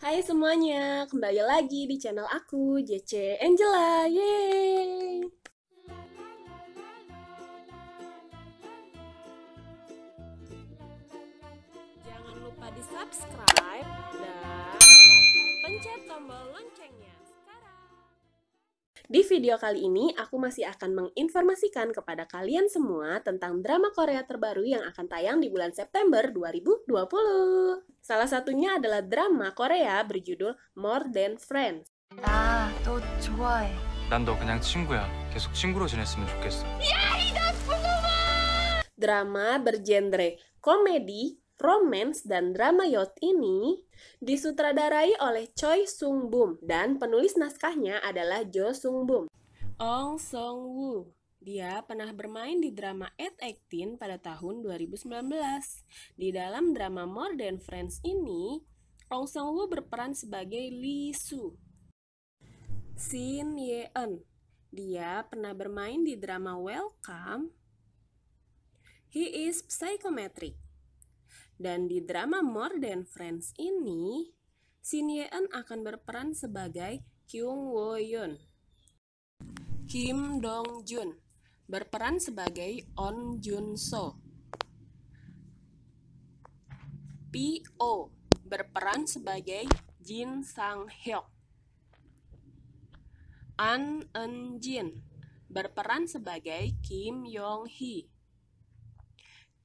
Hai semuanya, kembali lagi di channel aku, JC Angela. Yeay! Jangan lupa di subscribe dan pencet tombol loncengnya. Di video kali ini, aku masih akan menginformasikan kepada kalian semua tentang drama Korea terbaru yang akan tayang di bulan September 2020. Salah satunya adalah drama Korea berjudul More Than Friends. Drama bergenre komedi Romance dan drama yacht ini disutradarai oleh Choi Sung Bum dan penulis naskahnya adalah Jo Sung Bum. Ong Song Woo dia pernah bermain di drama Ed Actin pada tahun 2019. Di dalam drama More Than Friends ini, Ong Song Woo berperan sebagai Lee Su. Shin Ye Eun. Dia pernah bermain di drama Welcome. He is Psychometric. Dan di drama More Than Friends ini, Shin Ye Eun akan berperan sebagai Kyung Woo Yoon. Kim Dong Jun berperan sebagai On Jun So. P.O. berperan sebagai Jin Sang Hyuk. An Eun Jin berperan sebagai Kim Yong Hee.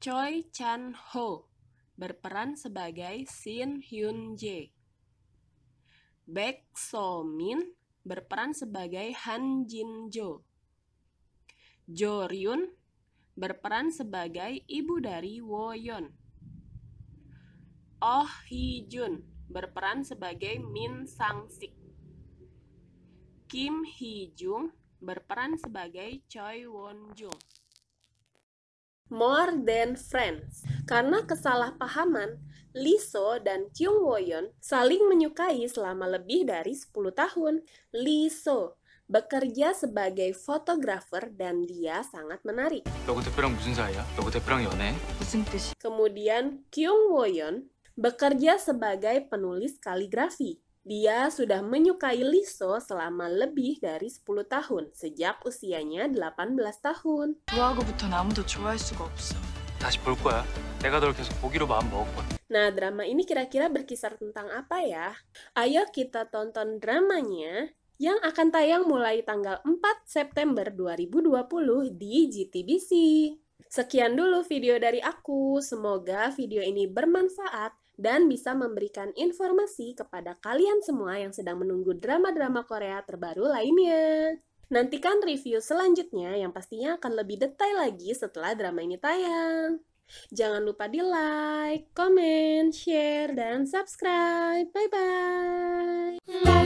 Choi Chan Ho berperan sebagai Shin Hyun Jae. Baek So Min berperan sebagai Han Jin Jo. Jo Ryun berperan sebagai ibu dari Wo Yeon. Oh Hee Jun berperan sebagai Min Sang Sik. Kim Hee Jung berperan sebagai Choi Won Jung more than friends. Karena kesalahpahaman, Liso dan Kyung Woyon saling menyukai selama lebih dari 10 tahun. Liso bekerja sebagai fotografer dan dia sangat menarik. Kemudian Kyung Woyon bekerja sebagai penulis kaligrafi. Dia sudah menyukai Liso selama lebih dari 10 tahun, sejak usianya 18 tahun. Nah, drama ini kira-kira berkisar tentang apa ya? Ayo kita tonton dramanya yang akan tayang mulai tanggal 4 September 2020 di GTBC. Sekian dulu video dari aku. Semoga video ini bermanfaat dan bisa memberikan informasi kepada kalian semua yang sedang menunggu drama-drama Korea terbaru lainnya. Nantikan review selanjutnya yang pastinya akan lebih detail lagi setelah drama ini tayang. Jangan lupa di like, comment, share, dan subscribe. Bye-bye!